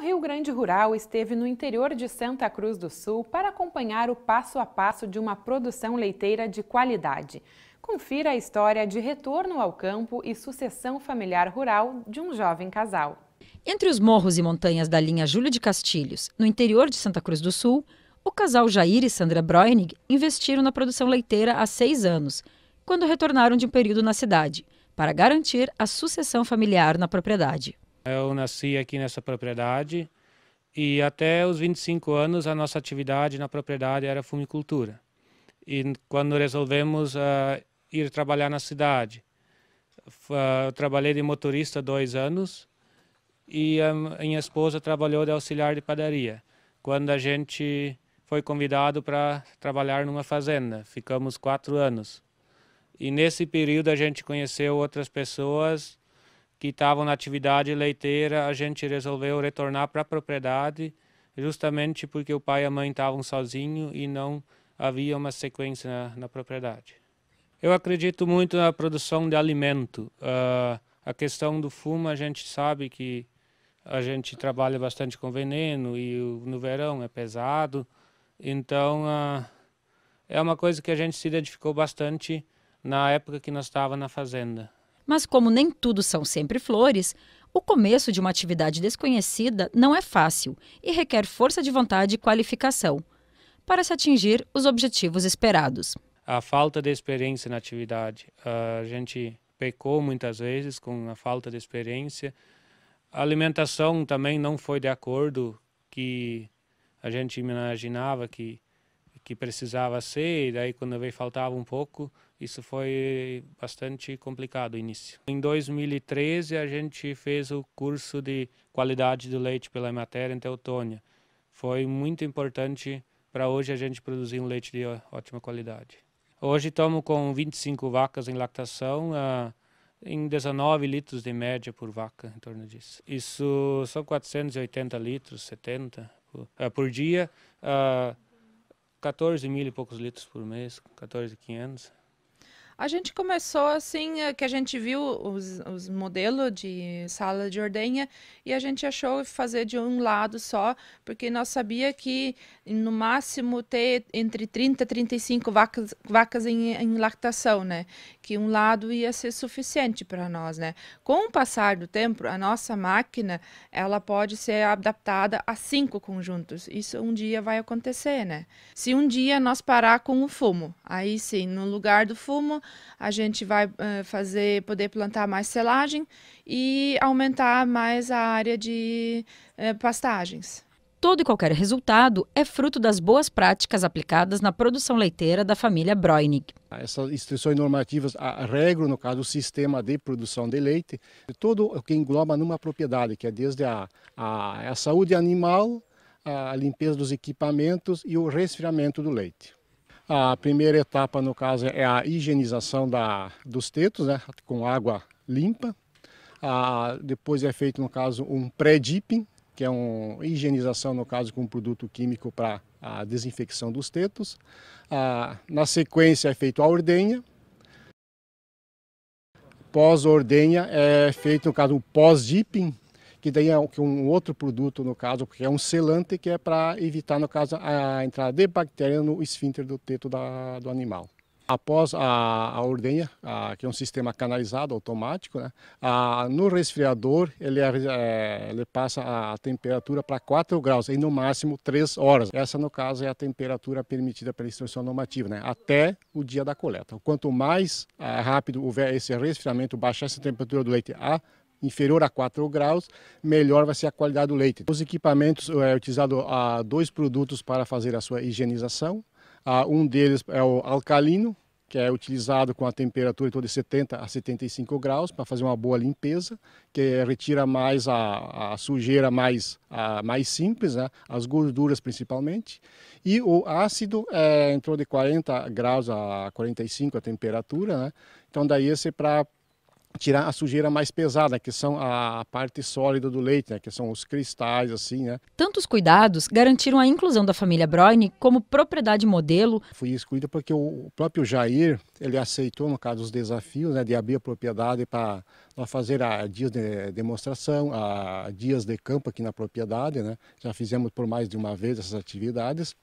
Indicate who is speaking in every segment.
Speaker 1: Rio Grande Rural esteve no interior de Santa Cruz do Sul para acompanhar o passo a passo de uma produção leiteira de qualidade. Confira a história de retorno ao campo e sucessão familiar rural de um jovem casal.
Speaker 2: Entre os morros e montanhas da linha Júlio de Castilhos, no interior de Santa Cruz do Sul, o casal Jair e Sandra Breunig investiram na produção leiteira há seis anos, quando retornaram de um período na cidade, para garantir a sucessão familiar na propriedade.
Speaker 3: Eu nasci aqui nessa propriedade e até os 25 anos a nossa atividade na propriedade era fumicultura. E quando resolvemos uh, ir trabalhar na cidade, uh, trabalhei de motorista dois anos e a minha esposa trabalhou de auxiliar de padaria. Quando a gente foi convidado para trabalhar numa fazenda, ficamos quatro anos. E nesse período a gente conheceu outras pessoas que estavam na atividade leiteira, a gente resolveu retornar para a propriedade, justamente porque o pai e a mãe estavam sozinhos e não havia uma sequência na, na, propriedade. Eu acredito muito na produção de alimento. Uh, a questão do fumo, a gente sabe que a gente trabalha bastante com veneno e no verão é pesado. Então, uh, é uma coisa que a gente se identificou bastante na época que nós estávamos na fazenda.
Speaker 2: Mas como nem tudo são sempre flores, o começo de uma atividade desconhecida não é fácil e requer força de vontade e qualificação para se atingir os objetivos esperados.
Speaker 3: A falta de experiência na atividade. A gente pecou muitas vezes com a falta de experiência. A alimentação também não foi de acordo que a gente imaginava que, que precisava ser, e daí quando veio faltava um pouco, isso foi bastante complicado no início. Em 2013 a gente fez o curso de qualidade do leite pela matéria em Teutônia. Foi muito importante para hoje a gente produzir um leite de ótima qualidade. Hoje tomo com 25 vacas em lactação, uh, em 19 litros de média por vaca, em torno disso. Isso são 480 litros, 70 por, uh, por dia, uh, ah, 14 mil e poucos litros por mês, 14,500.
Speaker 1: A gente começou assim, eh, que a gente viu os, os modelos de sala de ordenha e a gente achou fazer de um lado só, porque nós sabia que no máximo ter entre 30 e 35 vacas, vacas em, em lactação, né? Que um lado ia ser suficiente para nós, né? Com o passar do tempo, a nossa máquina, ela pode ser adaptada a cinco conjuntos. Isso um dia vai acontecer, né? Se um dia nós parar com o fumo, aí sim, no lugar do fumo, a gente vai uh, fazer, poder plantar mais selagem e aumentar mais a área de uh, pastagens.
Speaker 2: Todo e qualquer resultado é fruto das boas práticas aplicadas na
Speaker 4: produção leiteira da família Breunig. Essas instruções normativas regram, no caso, o sistema de produção de leite, todo o que engloba numa propriedade, que é desde a, a, a saúde animal, a limpeza dos equipamentos e o resfriamento do leite. A primeira etapa, no caso, é a higienização da, dos tetos, né, com água limpa. a depois é feito, no caso, um pré-dipping, que é uma higienização, no caso, com um produto químico para a desinfecção dos tetos. a na sequência é feito a ordenha. Pós-ordenha é feito, no caso, o pós-dipping, que daí é um outro produto, no caso, porque é um selante que é para evitar, no caso, a entrada de bactéria no esfíncter do teto da, do animal. Após a, a ordenha, a, que é um sistema canalizado automático, né? a, no resfriador ele, é, é ele passa a temperatura para 4 graus e no máximo 3 horas. Essa, no caso, é a temperatura permitida pela instrução normativa, né? até o dia da coleta. Quanto mais ah, rápido houver esse resfriamento, baixar essa temperatura do leite a inferior a 4 graus, melhor vai ser a qualidade do leite. Os equipamentos é utilizado há ah, dois produtos para fazer a sua higienização. Ah, um deles é o alcalino, que é utilizado com a temperatura de 70 a 75 graus para fazer uma boa limpeza, que retira mais a, a sujeira mais, a, mais simples, né? as gorduras principalmente. E o ácido é, entrou de 40 graus a 45 a temperatura, né? então daí esse é para tirar a sujeira mais pesada, que são a parte sólida do leite, né, que são os cristais, assim, né.
Speaker 2: Tantos cuidados garantiram a inclusão da família Broine como propriedade modelo.
Speaker 4: Fui excluída porque o próprio Jair, ele aceitou, no caso, os desafios né, de abrir a propriedade para fazer a, dias de demonstração, a, dias de campo aqui na propriedade, né. Já fizemos por mais de uma vez essas atividades.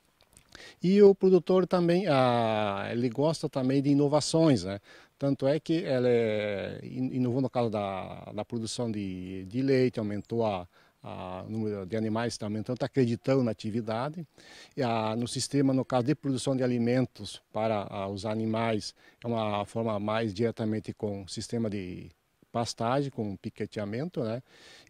Speaker 4: E o produtor também, ah, ele gosta também de inovações, né? Tanto é que ele é, inovou no caso da, da produção de, de leite, aumentou a, a, o número de animais está aumentando, está acreditando na atividade. E a, no sistema, no caso de produção de alimentos para a, os animais, é uma forma mais diretamente com o sistema de pastagem, com piqueteamento, né?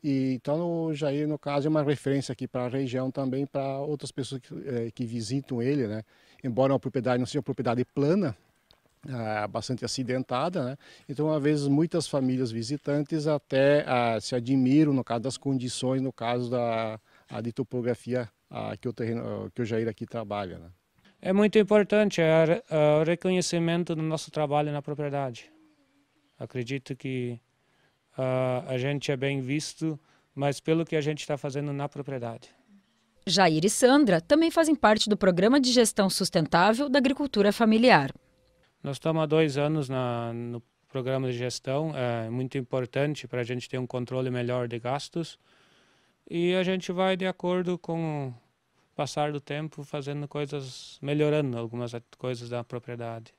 Speaker 4: E, então o Jair, no caso, é uma referência aqui para a região também, para outras pessoas que, eh, que visitam ele, né? Embora a propriedade não seja uma propriedade plana, ah, bastante acidentada, né? então às vezes muitas famílias visitantes até ah, se admiram no caso das condições, no caso da de topografia ah, que o terreno que o Jair aqui trabalha. Né? É muito
Speaker 3: importante o reconhecimento do nosso trabalho na propriedade. Acredito que uh, a gente é bem visto, mas pelo que a gente está fazendo na propriedade.
Speaker 2: Jair e Sandra também fazem parte do Programa de Gestão Sustentável da Agricultura Familiar.
Speaker 3: Nós estamos há dois anos na, no programa de gestão, é muito importante para a gente ter um controle melhor de gastos e a gente vai de acordo com o passar do tempo fazendo coisas, melhorando algumas coisas da propriedade.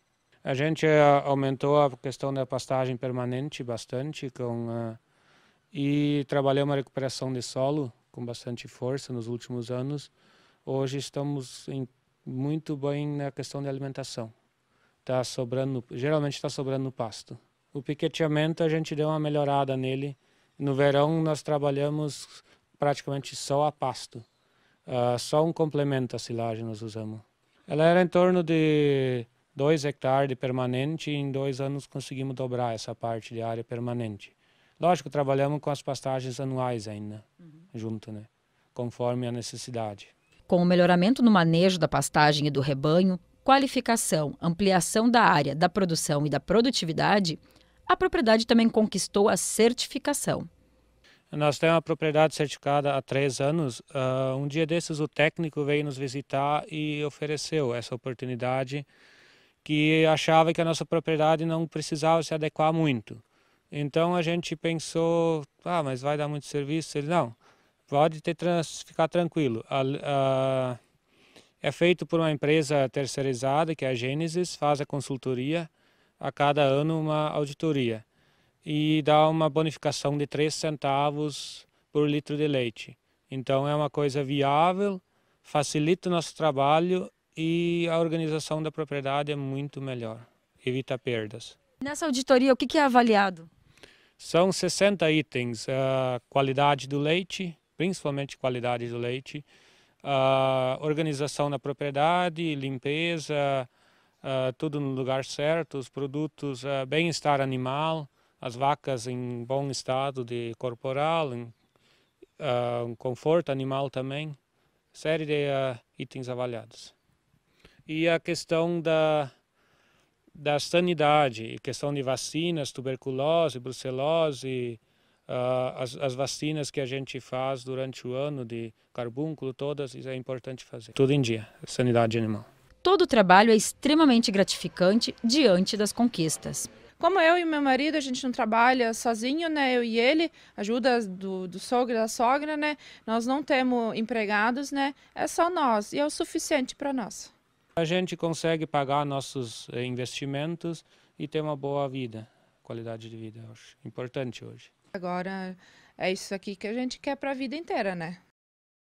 Speaker 3: A gente eh, aumentou a questão da pastagem permanente bastante com, uh, e trabalhamos uma recuperação de solo com bastante força nos últimos anos. Hoje estamos em, muito bem na questão de alimentação. está sobrando, geralmente está sobrando pasto. O piqueteamento a gente deu uma melhorada nele. No verão nós trabalhamos praticamente só a pasto. Uh, só um complemento à silagem nós usamos. Ela era em torno de 2 hectares de permanente e em dois anos conseguimos dobrar essa parte de área permanente. Lógico, trabalhamos com as pastagens anuais ainda, uhum. junto, né? Conforme a necessidade.
Speaker 2: Com o melhoramento no manejo da pastagem e do rebanho, qualificação, ampliação da área, da produção e da produtividade, a propriedade também conquistou a certificação.
Speaker 3: Nós temos a propriedade certificada há três anos. Uh, um dia desses, o técnico veio nos visitar e ofereceu essa oportunidade que achava que a nossa propriedade não precisava se adequar muito. Então a gente pensou, ah, mas vai dar muito serviço? Ele, não, pode ter trans, ficar tranquilo. A, a, é feito por uma empresa terceirizada, que é a Gênesis, faz a consultoria, a cada ano uma auditoria e dá uma bonificação de 3 centavos por litro de leite. Então é uma coisa viável, facilita o nosso trabalho e a organização da propriedade é muito melhor, evita perdas.
Speaker 2: Nessa auditoria, o que é avaliado?
Speaker 3: São 60 itens, a ah, qualidade do leite, principalmente qualidade do leite, a ah, organização da propriedade, limpeza, ah, tudo no lugar certo, os produtos, bem-estar animal, as vacas em bom estado de corporal, conforto animal também, série de itens avaliados e a questão da, da sanidade, questão de vacinas, tuberculose, brucelose, uh, as, as, vacinas que a gente faz durante o ano de carbúnculo, todas, isso é importante fazer. Tudo em dia, sanidade animal.
Speaker 2: Todo o trabalho é extremamente gratificante diante das conquistas.
Speaker 3: Como eu e meu marido, a gente não
Speaker 1: trabalha sozinho, né? Eu e ele, ajuda do, do sogro e da sogra, né? Nós não temos empregados, né? É só nós e é o suficiente para nós.
Speaker 3: A gente consegue pagar nossos eh, investimentos e ter uma boa vida, qualidade de vida, eu acho. Importante hoje.
Speaker 1: Agora é isso aqui que a gente quer para a vida inteira, né?